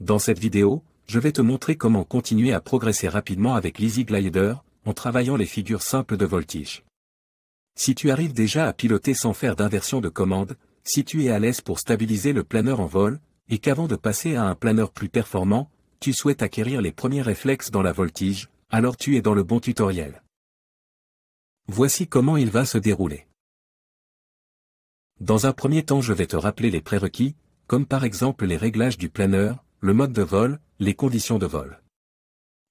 Dans cette vidéo, je vais te montrer comment continuer à progresser rapidement avec l'Easy Glider, en travaillant les figures simples de voltige. Si tu arrives déjà à piloter sans faire d'inversion de commande, si tu es à l'aise pour stabiliser le planeur en vol, et qu'avant de passer à un planeur plus performant, tu souhaites acquérir les premiers réflexes dans la voltige, alors tu es dans le bon tutoriel. Voici comment il va se dérouler. Dans un premier temps je vais te rappeler les prérequis, comme par exemple les réglages du planeur, le mode de vol, les conditions de vol.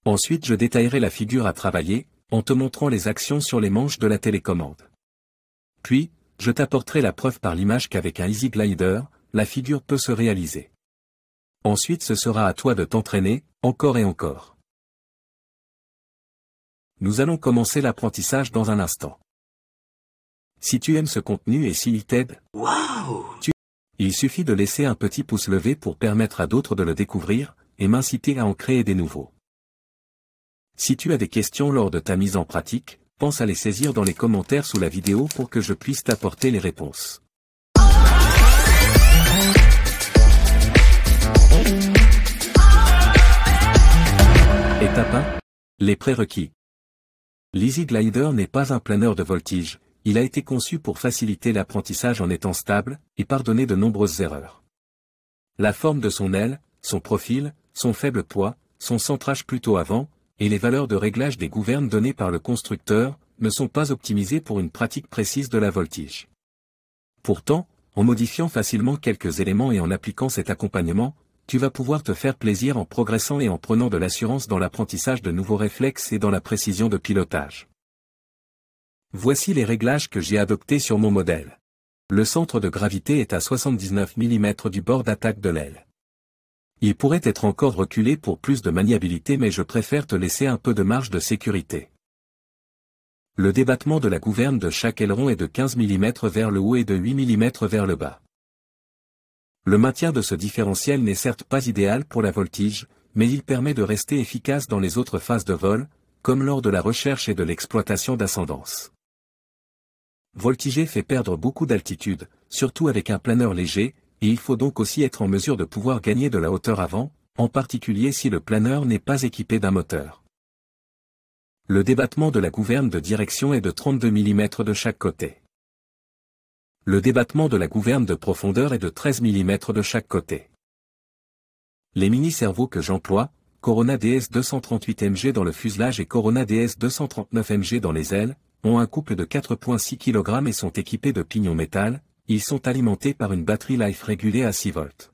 Ensuite je détaillerai la figure à travailler, en te montrant les actions sur les manches de la télécommande. Puis, je t'apporterai la preuve par l'image qu'avec un Easy Glider, la figure peut se réaliser. Ensuite ce sera à toi de t'entraîner, encore et encore. Nous allons commencer l'apprentissage dans un instant. Si tu aimes ce contenu et s'il t'aide, il suffit de laisser un petit pouce levé pour permettre à d'autres de le découvrir, et m'inciter à en créer des nouveaux. Si tu as des questions lors de ta mise en pratique, pense à les saisir dans les commentaires sous la vidéo pour que je puisse t'apporter les réponses. Étape 1. Les prérequis. L'Easy Glider n'est pas un planeur de voltige, il a été conçu pour faciliter l'apprentissage en étant stable, et pardonner de nombreuses erreurs. La forme de son aile, son profil, son faible poids, son centrage plutôt avant, et les valeurs de réglage des gouvernes données par le constructeur, ne sont pas optimisées pour une pratique précise de la voltige. Pourtant, en modifiant facilement quelques éléments et en appliquant cet accompagnement, tu vas pouvoir te faire plaisir en progressant et en prenant de l'assurance dans l'apprentissage de nouveaux réflexes et dans la précision de pilotage. Voici les réglages que j'ai adoptés sur mon modèle. Le centre de gravité est à 79 mm du bord d'attaque de l'aile. Il pourrait être encore reculé pour plus de maniabilité mais je préfère te laisser un peu de marge de sécurité. Le débattement de la gouverne de chaque aileron est de 15 mm vers le haut et de 8 mm vers le bas. Le maintien de ce différentiel n'est certes pas idéal pour la voltige, mais il permet de rester efficace dans les autres phases de vol, comme lors de la recherche et de l'exploitation d'ascendance voltiger fait perdre beaucoup d'altitude, surtout avec un planeur léger, et il faut donc aussi être en mesure de pouvoir gagner de la hauteur avant, en particulier si le planeur n'est pas équipé d'un moteur. Le débattement de la gouverne de direction est de 32 mm de chaque côté. Le débattement de la gouverne de profondeur est de 13 mm de chaque côté. Les mini-cerveaux que j'emploie, Corona DS 238 MG dans le fuselage et Corona DS 239 MG dans les ailes, un couple de 4.6 kg et sont équipés de pignons métal, ils sont alimentés par une batterie life régulée à 6 volts.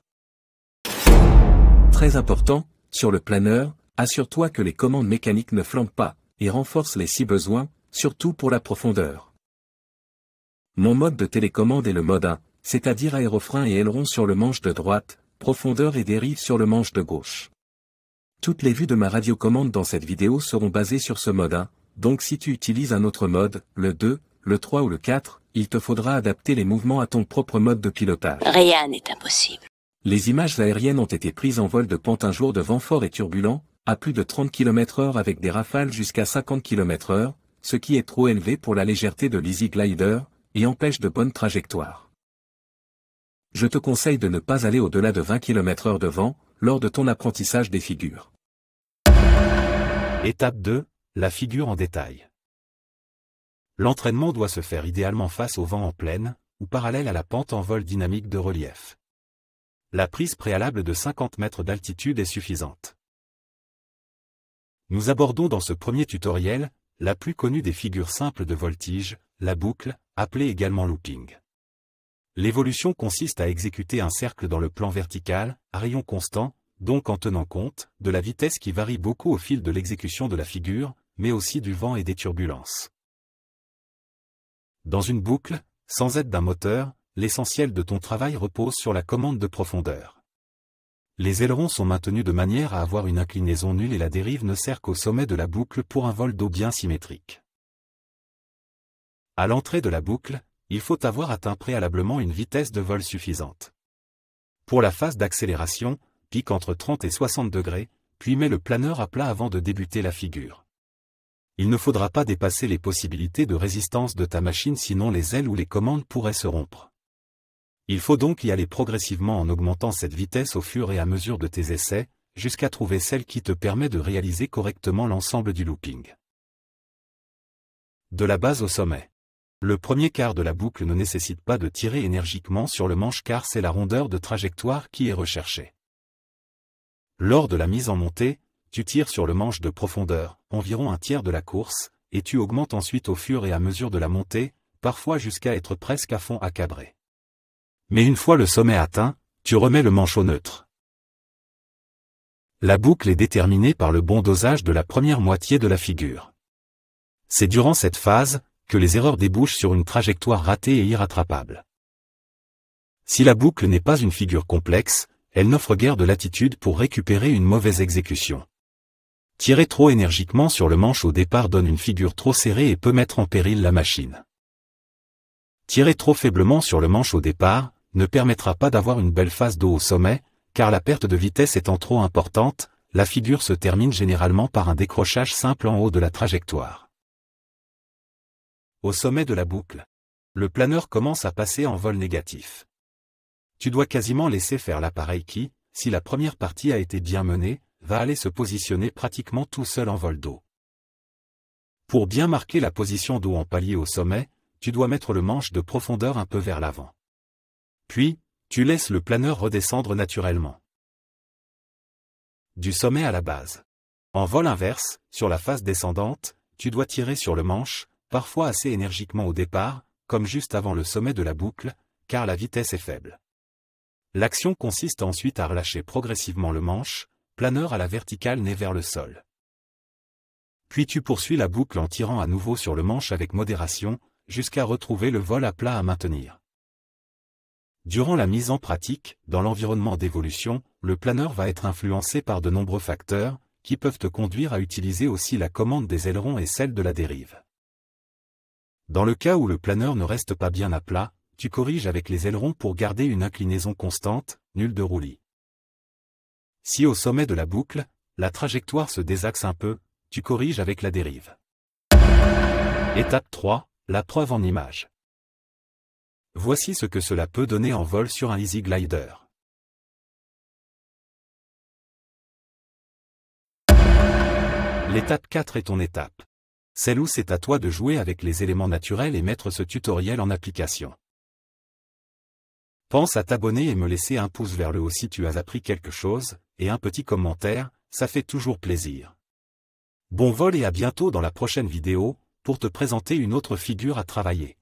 Très important, sur le planeur, assure-toi que les commandes mécaniques ne flambent pas, et renforce les si besoin, surtout pour la profondeur. Mon mode de télécommande est le mode 1, c'est-à-dire aérofrein et aileron sur le manche de droite, profondeur et dérive sur le manche de gauche. Toutes les vues de ma radiocommande dans cette vidéo seront basées sur ce mode 1, donc si tu utilises un autre mode, le 2, le 3 ou le 4, il te faudra adapter les mouvements à ton propre mode de pilotage. Rien n'est impossible. Les images aériennes ont été prises en vol de pente un jour de vent fort et turbulent, à plus de 30 km h avec des rafales jusqu'à 50 km h ce qui est trop élevé pour la légèreté de l'Easy Glider, et empêche de bonnes trajectoires. Je te conseille de ne pas aller au-delà de 20 km h de vent, lors de ton apprentissage des figures. Étape 2, la figure en détail. L'entraînement doit se faire idéalement face au vent en pleine, ou parallèle à la pente en vol dynamique de relief. La prise préalable de 50 mètres d'altitude est suffisante. Nous abordons dans ce premier tutoriel, la plus connue des figures simples de voltige, la boucle, appelée également looping. L'évolution consiste à exécuter un cercle dans le plan vertical, à rayon constant, donc en tenant compte de la vitesse qui varie beaucoup au fil de l'exécution de la figure, mais aussi du vent et des turbulences. Dans une boucle, sans aide d'un moteur, l'essentiel de ton travail repose sur la commande de profondeur. Les ailerons sont maintenus de manière à avoir une inclinaison nulle et la dérive ne sert qu'au sommet de la boucle pour un vol d'eau bien symétrique. À l'entrée de la boucle, il faut avoir atteint préalablement une vitesse de vol suffisante. Pour la phase d'accélération, pique entre 30 et 60 degrés, puis mets le planeur à plat avant de débuter la figure il ne faudra pas dépasser les possibilités de résistance de ta machine sinon les ailes ou les commandes pourraient se rompre. Il faut donc y aller progressivement en augmentant cette vitesse au fur et à mesure de tes essais, jusqu'à trouver celle qui te permet de réaliser correctement l'ensemble du looping. De la base au sommet. Le premier quart de la boucle ne nécessite pas de tirer énergiquement sur le manche car c'est la rondeur de trajectoire qui est recherchée. Lors de la mise en montée, tu tires sur le manche de profondeur, environ un tiers de la course, et tu augmentes ensuite au fur et à mesure de la montée, parfois jusqu'à être presque à fond accabré. Mais une fois le sommet atteint, tu remets le au neutre. La boucle est déterminée par le bon dosage de la première moitié de la figure. C'est durant cette phase que les erreurs débouchent sur une trajectoire ratée et irrattrapable. Si la boucle n'est pas une figure complexe, elle n'offre guère de latitude pour récupérer une mauvaise exécution. Tirer trop énergiquement sur le manche au départ donne une figure trop serrée et peut mettre en péril la machine. Tirer trop faiblement sur le manche au départ ne permettra pas d'avoir une belle phase d'eau au sommet, car la perte de vitesse étant trop importante, la figure se termine généralement par un décrochage simple en haut de la trajectoire. Au sommet de la boucle, le planeur commence à passer en vol négatif. Tu dois quasiment laisser faire l'appareil qui, si la première partie a été bien menée, va aller se positionner pratiquement tout seul en vol d'eau. Pour bien marquer la position d'eau en palier au sommet, tu dois mettre le manche de profondeur un peu vers l'avant. Puis, tu laisses le planeur redescendre naturellement. Du sommet à la base. En vol inverse, sur la face descendante, tu dois tirer sur le manche, parfois assez énergiquement au départ, comme juste avant le sommet de la boucle, car la vitesse est faible. L'action consiste ensuite à relâcher progressivement le manche, planeur à la verticale nez vers le sol. Puis tu poursuis la boucle en tirant à nouveau sur le manche avec modération, jusqu'à retrouver le vol à plat à maintenir. Durant la mise en pratique, dans l'environnement d'évolution, le planeur va être influencé par de nombreux facteurs, qui peuvent te conduire à utiliser aussi la commande des ailerons et celle de la dérive. Dans le cas où le planeur ne reste pas bien à plat, tu corriges avec les ailerons pour garder une inclinaison constante, nulle de roulis. Si au sommet de la boucle, la trajectoire se désaxe un peu, tu corriges avec la dérive. Étape 3. La preuve en image. Voici ce que cela peut donner en vol sur un Easy Glider. L'étape 4 est ton étape. Celle où c'est à toi de jouer avec les éléments naturels et mettre ce tutoriel en application. Pense à t'abonner et me laisser un pouce vers le haut si tu as appris quelque chose, et un petit commentaire, ça fait toujours plaisir. Bon vol et à bientôt dans la prochaine vidéo, pour te présenter une autre figure à travailler.